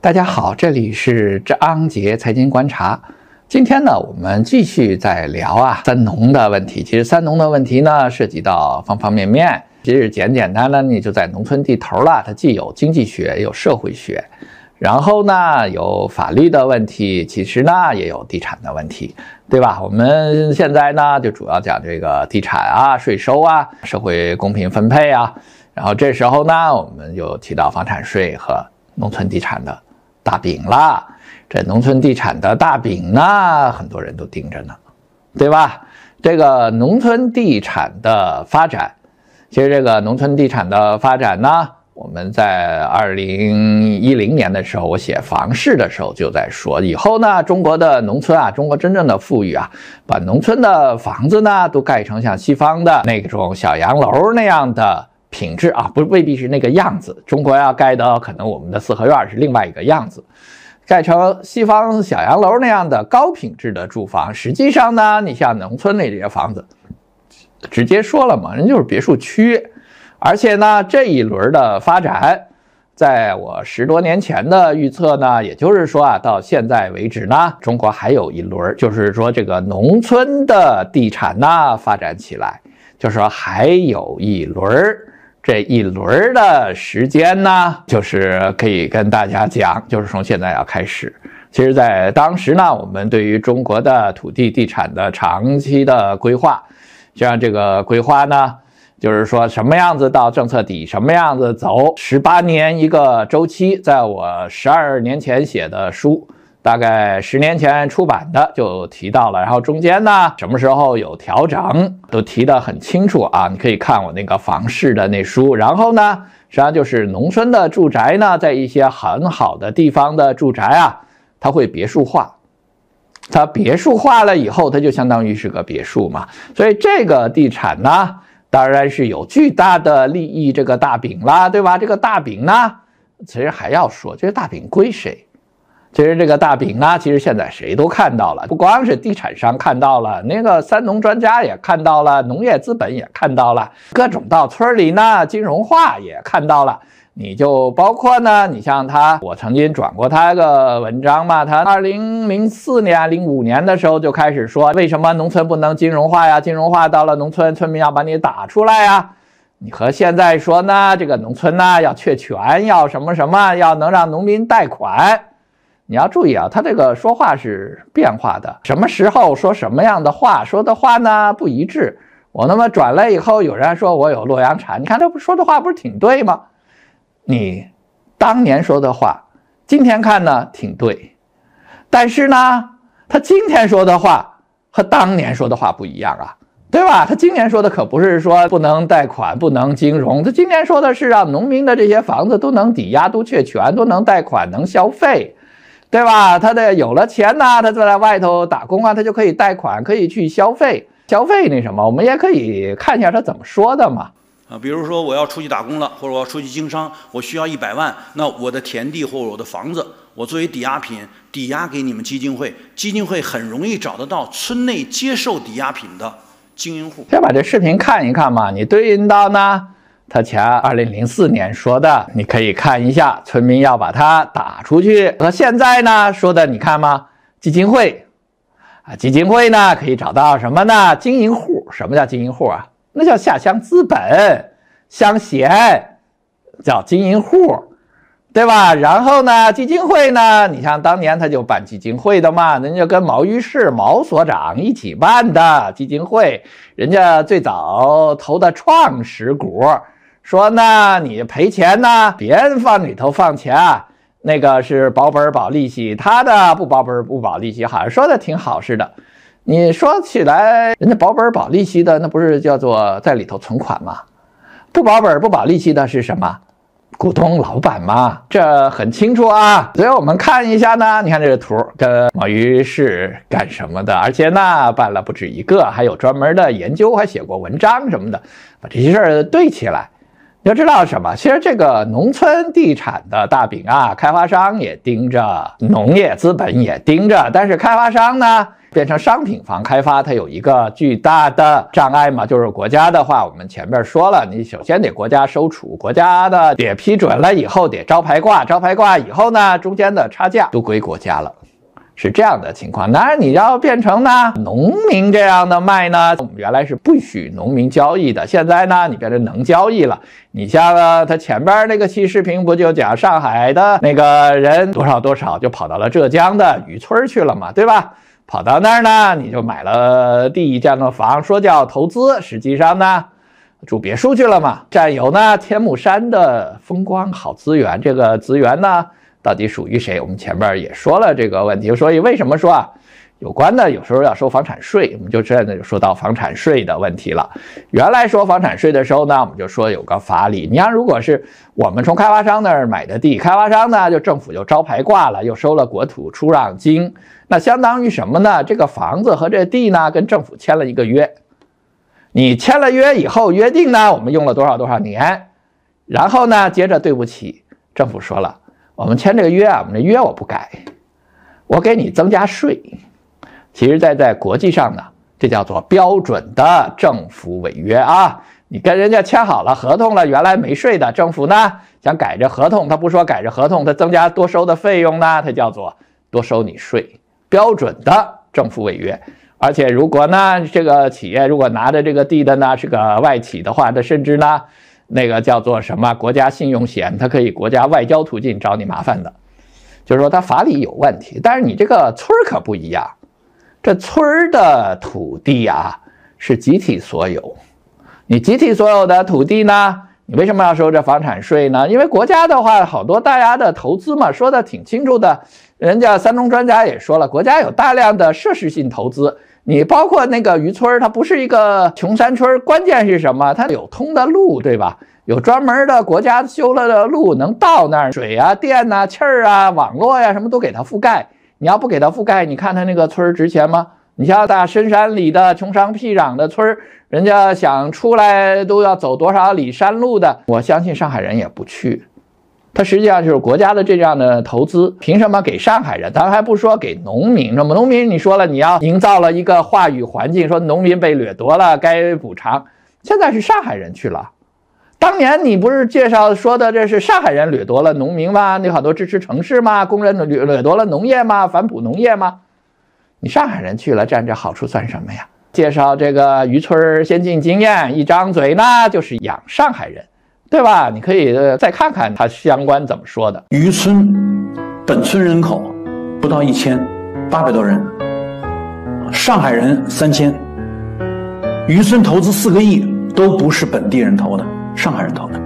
大家好，这里是张杰财经观察。今天呢，我们继续在聊啊三农的问题。其实三农的问题呢，涉及到方方面面。其实简简单单你就在农村地头了，它既有经济学，有社会学，然后呢有法律的问题，其实呢也有地产的问题，对吧？我们现在呢就主要讲这个地产啊、税收啊、社会公平分配啊。然后这时候呢，我们就提到房产税和农村地产的。大饼啦，这农村地产的大饼呢，很多人都盯着呢，对吧？这个农村地产的发展，其实这个农村地产的发展呢，我们在二零一零年的时候，我写房市的时候就在说，以后呢，中国的农村啊，中国真正的富裕啊，把农村的房子呢，都盖成像西方的那种小洋楼那样的。品质啊，不未必是那个样子。中国要盖的，可能我们的四合院是另外一个样子，盖成西方小洋楼那样的高品质的住房。实际上呢，你像农村那这些房子，直接说了嘛，人就是别墅区。而且呢，这一轮的发展，在我十多年前的预测呢，也就是说啊，到现在为止呢，中国还有一轮，就是说这个农村的地产呢发展起来，就是说还有一轮。这一轮的时间呢，就是可以跟大家讲，就是从现在要开始。其实，在当时呢，我们对于中国的土地、地产的长期的规划，像这个规划呢，就是说什么样子到政策底，什么样子走，十八年一个周期，在我十二年前写的书。大概十年前出版的就提到了，然后中间呢什么时候有调整都提得很清楚啊，你可以看我那个房市的那书。然后呢，实际上就是农村的住宅呢，在一些很好的地方的住宅啊，它会别墅化，它别墅化了以后，它就相当于是个别墅嘛。所以这个地产呢，当然是有巨大的利益这个大饼啦，对吧？这个大饼呢，其实还要说，这个大饼归谁？其实这个大饼呢，其实现在谁都看到了，不光是地产商看到了，那个三农专家也看到了，农业资本也看到了，各种到村里呢，金融化也看到了。你就包括呢，你像他，我曾经转过他个文章嘛，他二零零四年、零五年的时候就开始说，为什么农村不能金融化呀？金融化到了农村，村民要把你打出来呀。你和现在说呢，这个农村呢要确权，要什么什么，要能让农民贷款。你要注意啊，他这个说话是变化的，什么时候说什么样的话，说的话呢不一致。我那么转了以后，有人说我有洛阳铲，你看他不说的话不是挺对吗？你当年说的话，今天看呢挺对，但是呢，他今天说的话和当年说的话不一样啊，对吧？他今年说的可不是说不能贷款、不能金融，他今年说的是让农民的这些房子都能抵押、都确权、都能贷款、能消费。对吧？他的有了钱呢，他就在外头打工啊，他就可以贷款，可以去消费，消费那什么，我们也可以看一下他怎么说的嘛。啊，比如说我要出去打工了，或者我要出去经商，我需要一百万，那我的田地或者我的房子，我作为抵押品抵押给你们基金会，基金会很容易找得到村内接受抵押品的经营户。先把这视频看一看嘛，你对应到呢？他前二零零四年说的，你可以看一下，村民要把他打出去。和现在呢说的，你看吗？基金会，啊，基金会呢可以找到什么呢？经营户，什么叫经营户啊？那叫下乡资本，乡贤，叫经营户，对吧？然后呢，基金会呢，你像当年他就办基金会的嘛，人家跟毛于市毛所长一起办的基金会，人家最早投的创始股。说呢，你赔钱呢？别人放里头放钱啊，那个是保本保利息，他的不保本不保利息，好像说的挺好似的。你说起来，人家保本保利息的那不是叫做在里头存款吗？不保本不保利息的是什么？股东老板吗？这很清楚啊。所以我们看一下呢，你看这个图，跟马宇是干什么的？而且呢，办了不止一个，还有专门的研究，还写过文章什么的，把这些事儿对起来。都知道什么？其实这个农村地产的大饼啊，开发商也盯着，农业资本也盯着。但是开发商呢，变成商品房开发，它有一个巨大的障碍嘛，就是国家的话，我们前面说了，你首先得国家收储，国家的也批准了以后得招牌挂，招牌挂以后呢，中间的差价都归国家了。是这样的情况，当然，你要变成呢农民这样的卖呢？我们原来是不许农民交易的，现在呢，你变成能交易了。你像他前边那个期视频不就讲上海的那个人多少多少就跑到了浙江的渔村去了嘛，对吧？跑到那儿呢，你就买了地这建的房，说叫投资，实际上呢，住别墅去了嘛，占有呢千亩山的风光好资源，这个资源呢。到底属于谁？我们前面也说了这个问题，所以为什么说啊，有关的有时候要收房产税？我们就现在就说到房产税的问题了。原来说房产税的时候呢，我们就说有个法理。你像如果是我们从开发商那儿买的地，开发商呢就政府就招牌挂了，又收了国土出让金，那相当于什么呢？这个房子和这地呢，跟政府签了一个约。你签了约以后，约定呢，我们用了多少多少年，然后呢，接着对不起，政府说了。我们签这个约啊，我们这约我不改，我给你增加税。其实，在在国际上呢，这叫做标准的政府违约啊。你跟人家签好了合同了，原来没税的政府呢，想改这合同，他不说改这合同，他增加多收的费用呢，他叫做多收你税，标准的政府违约。而且，如果呢，这个企业如果拿着这个地的呢是个外企的话，那甚至呢。那个叫做什么国家信用险，它可以国家外交途径找你麻烦的，就是说它法理有问题。但是你这个村儿可不一样，这村儿的土地啊是集体所有，你集体所有的土地呢，你为什么要收这房产税呢？因为国家的话，好多大家的投资嘛，说的挺清楚的，人家三中专家也说了，国家有大量的设施性投资。你包括那个渔村，它不是一个穷山村，关键是什么？它有通的路，对吧？有专门的国家修了的路，能到那儿。水啊、电啊、气儿啊、网络呀，什么都给它覆盖。你要不给它覆盖，你看它那个村值钱吗？你像大深山里的穷山僻壤的村，人家想出来都要走多少里山路的。我相信上海人也不去。它实际上就是国家的这样的投资，凭什么给上海人？咱还不说给农民。那么农民，你说了你要营造了一个话语环境，说农民被掠夺了，该补偿。现在是上海人去了，当年你不是介绍说的这是上海人掠夺了农民吗？你好多支持城市吗？工人掠掠夺了农业吗？反哺农业吗？你上海人去了占着好处算什么呀？介绍这个渔村先进经验，一张嘴呢就是养上海人。对吧？你可以再看看他相关怎么说的。渔村，本村人口不到一千，八百多人。上海人三千。渔村投资四个亿，都不是本地人投的，上海人投的。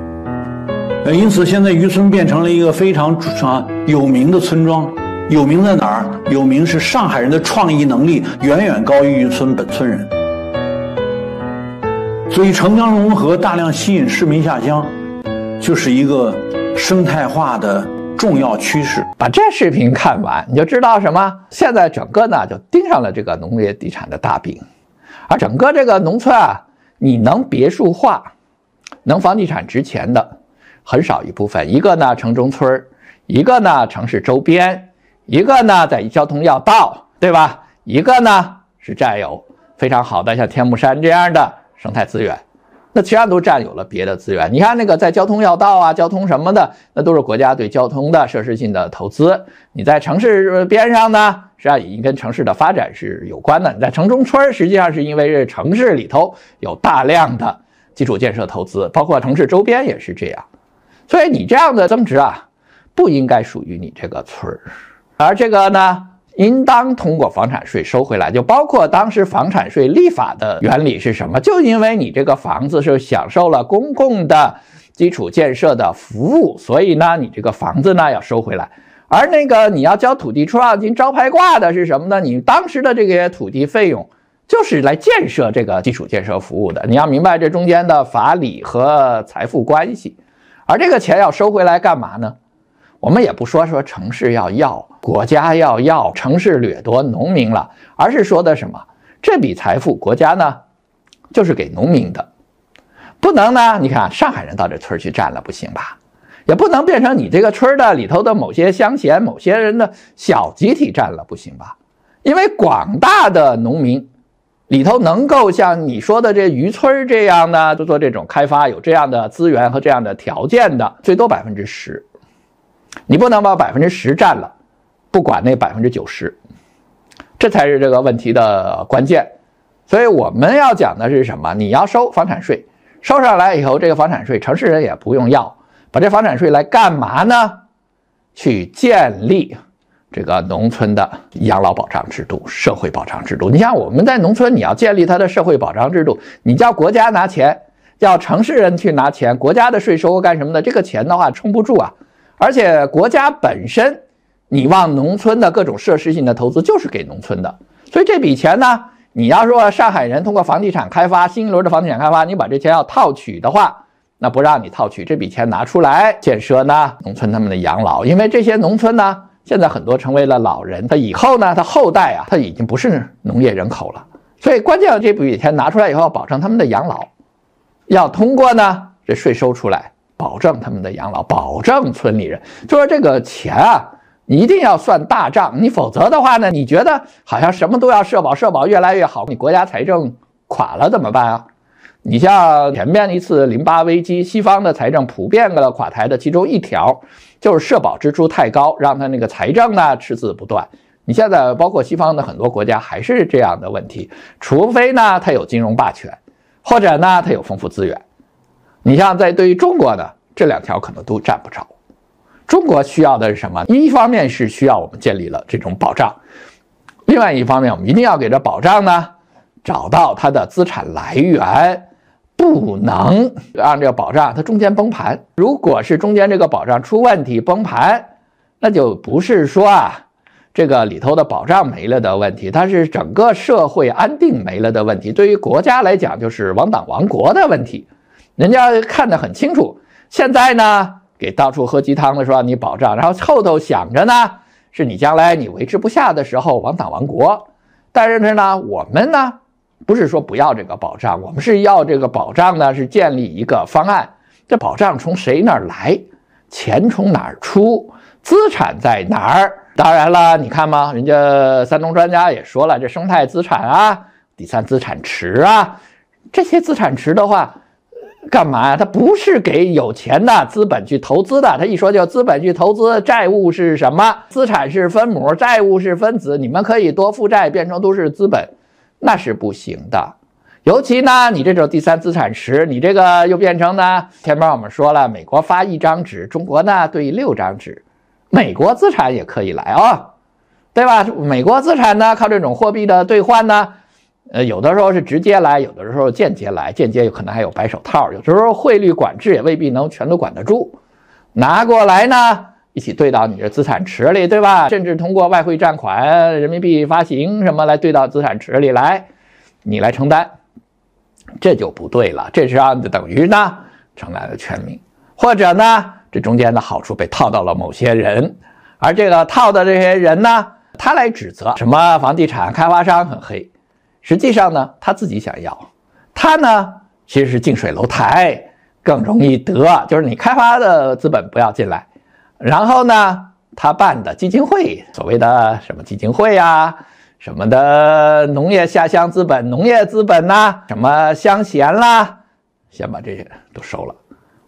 呃，因此现在渔村变成了一个非常啊有名的村庄。有名在哪儿？有名是上海人的创意能力远远高于渔村本村人。所以城乡融合大量吸引市民下乡，就是一个生态化的重要趋势。把这视频看完，你就知道什么？现在整个呢就盯上了这个农业地产的大饼，而整个这个农村啊，你能别墅化、能房地产值钱的很少一部分。一个呢城中村一个呢城市周边，一个呢在交通要道，对吧？一个呢是占有非常好的，像天目山这样的。生态资源，那其他都占有了别的资源。你看那个在交通要道啊、交通什么的，那都是国家对交通的设施性的投资。你在城市边上呢，实际上已经跟城市的发展是有关的。你在城中村，实际上是因为城市里头有大量的基础建设投资，包括城市周边也是这样。所以你这样的增值啊，不应该属于你这个村儿，而这个呢？应当通过房产税收回来，就包括当时房产税立法的原理是什么？就因为你这个房子是享受了公共的基础建设的服务，所以呢，你这个房子呢要收回来。而那个你要交土地出让金、招牌挂的是什么呢？你当时的这个土地费用就是来建设这个基础建设服务的。你要明白这中间的法理和财富关系。而这个钱要收回来干嘛呢？我们也不说说城市要要国家要要城市掠夺农民了，而是说的什么？这笔财富，国家呢，就是给农民的，不能呢？你看上海人到这村儿去占了，不行吧？也不能变成你这个村儿的里头的某些乡贤、某些人的小集体占了，不行吧？因为广大的农民里头，能够像你说的这渔村这样的，就做这种开发，有这样的资源和这样的条件的，最多百分之十。你不能把百分之十占了，不管那百分之九十，这才是这个问题的关键。所以我们要讲的是什么？你要收房产税，收上来以后，这个房产税城市人也不用要，把这房产税来干嘛呢？去建立这个农村的养老保障制度、社会保障制度。你像我们在农村，你要建立它的社会保障制度，你叫国家拿钱，叫城市人去拿钱，国家的税收干什么的？这个钱的话充不住啊。而且国家本身，你往农村的各种设施性的投资就是给农村的，所以这笔钱呢，你要说上海人通过房地产开发，新一轮的房地产开发，你把这钱要套取的话，那不让你套取这笔钱拿出来建设呢农村他们的养老，因为这些农村呢现在很多成为了老人，他以后呢他后代啊他已经不是农业人口了，所以关键要这笔钱拿出来以后，要保证他们的养老，要通过呢这税收出来。保证他们的养老，保证村里人，就是这个钱啊，你一定要算大账，你否则的话呢，你觉得好像什么都要社保，社保越来越好，你国家财政垮了怎么办啊？你像前面一次零八危机，西方的财政普遍的垮台的，其中一条就是社保支出太高，让他那个财政呢赤字不断。你现在包括西方的很多国家还是这样的问题，除非呢他有金融霸权，或者呢他有丰富资源。你像在对于中国的这两条可能都占不着，中国需要的是什么？一方面是需要我们建立了这种保障，另外一方面我们一定要给这保障呢找到它的资产来源，不能让这个保障它中间崩盘。如果是中间这个保障出问题崩盘，那就不是说啊这个里头的保障没了的问题，它是整个社会安定没了的问题。对于国家来讲，就是亡党亡国的问题。人家看得很清楚，现在呢给到处喝鸡汤的说你保障，然后后头想着呢是你将来你维持不下的时候亡党亡国，但是呢我们呢不是说不要这个保障，我们是要这个保障呢是建立一个方案，这保障从谁那儿来，钱从哪儿出，资产在哪儿？当然了，你看嘛，人家山东专家也说了，这生态资产啊、第三资产池啊，这些资产池的话。干嘛呀？他不是给有钱的资本去投资的。他一说叫资本去投资，债务是什么？资产是分母，债务是分子。你们可以多负债变成都是资本，那是不行的。尤其呢，你这种第三资产池，你这个又变成呢？前面我们说了，美国发一张纸，中国呢兑六张纸，美国资产也可以来啊，对吧？美国资产呢，靠这种货币的兑换呢。呃，有的时候是直接来，有的时候间接来，间接有可能还有白手套。有时候汇率管制也未必能全都管得住，拿过来呢，一起兑到你的资产池里，对吧？甚至通过外汇占款、人民币发行什么来兑到资产池里来，你来承担，这就不对了。这是等于呢承担了全名，或者呢，这中间的好处被套到了某些人，而这个套的这些人呢，他来指责什么房地产开发商很黑。实际上呢，他自己想要，他呢其实是近水楼台更容易得，就是你开发的资本不要进来，然后呢，他办的基金会，所谓的什么基金会呀，什么的农业下乡资本、农业资本呐，什么乡贤啦，先把这些都收了，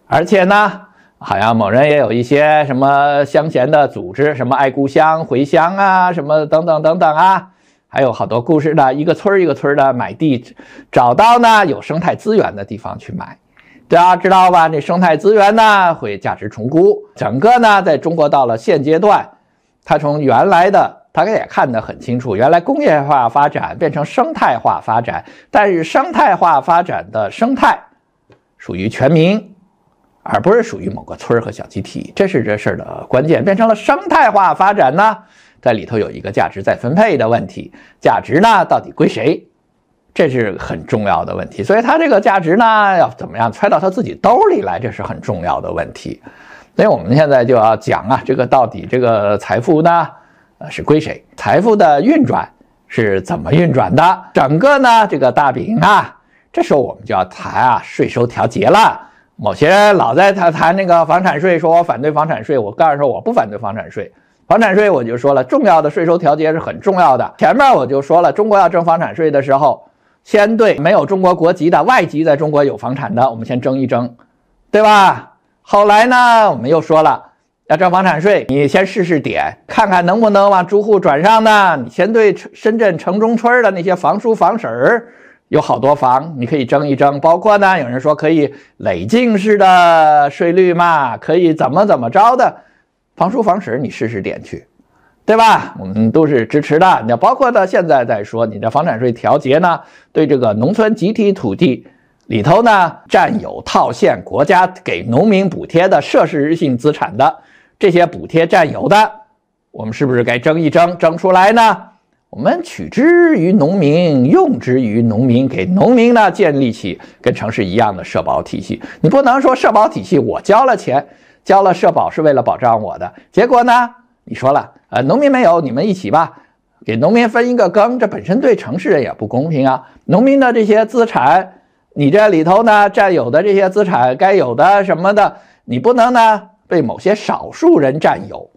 而且呢，好像某人也有一些什么乡贤的组织，什么爱故乡、回乡啊，什么等等等等啊。还有好多故事呢，一个村儿一个村儿的买地，找到呢有生态资源的地方去买，大家知道吧？那生态资源呢会价值重估，整个呢在中国到了现阶段，它从原来的大家也看得很清楚，原来工业化发展变成生态化发展，但是生态化发展的生态属于全民，而不是属于某个村儿和小集体，这是这事儿的关键，变成了生态化发展呢。在里头有一个价值再分配的问题，价值呢到底归谁？这是很重要的问题。所以他这个价值呢要怎么样揣到他自己兜里来，这是很重要的问题。所以我们现在就要讲啊，这个到底这个财富呢，呃是归谁？财富的运转是怎么运转的？整个呢这个大饼啊，这时候我们就要谈啊税收调节了。某些人老在谈谈那个房产税，说我反对房产税，我告诉说我不反对房产税。房产税我就说了，重要的税收调节是很重要的。前面我就说了，中国要征房产税的时候，先对没有中国国籍的外籍在中国有房产的，我们先征一征，对吧？后来呢，我们又说了，要征房产税，你先试试点，看看能不能往租户转让呢？你先对深深圳城中村的那些房叔房婶儿有好多房，你可以征一征。包括呢，有人说可以累进式的税率嘛，可以怎么怎么着的。防叔防婶，你试试点去，对吧？我们都是支持的。你要包括到现在在说，你的房产税调节呢？对这个农村集体土地里头呢占有套现，国家给农民补贴的设施性资产的这些补贴占有的，我们是不是该争一争，争出来呢？我们取之于农民，用之于农民，给农民呢建立起跟城市一样的社保体系。你不能说社保体系我交了钱。交了社保是为了保障我的，结果呢？你说了，呃，农民没有，你们一起吧，给农民分一个羹，这本身对城市人也不公平啊。农民的这些资产，你这里头呢占有的这些资产，该有的什么的，你不能呢被某些少数人占有，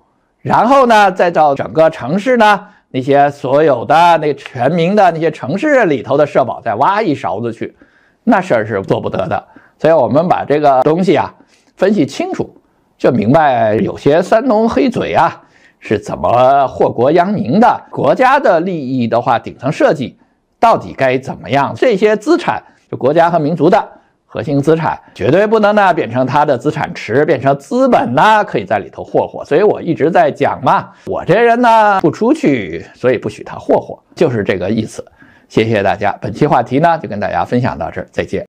然后呢再到整个城市呢那些所有的那全民的那些城市里头的社保再挖一勺子去，那事儿是做不得的。所以我们把这个东西啊分析清楚。就明白有些山东黑嘴啊是怎么祸国殃民的。国家的利益的话，顶层设计到底该怎么样？这些资产就国家和民族的核心资产，绝对不能呢变成他的资产池，变成资本呢可以在里头霍霍。所以我一直在讲嘛，我这人呢不出去，所以不许他霍霍，就是这个意思。谢谢大家，本期话题呢就跟大家分享到这儿，再见。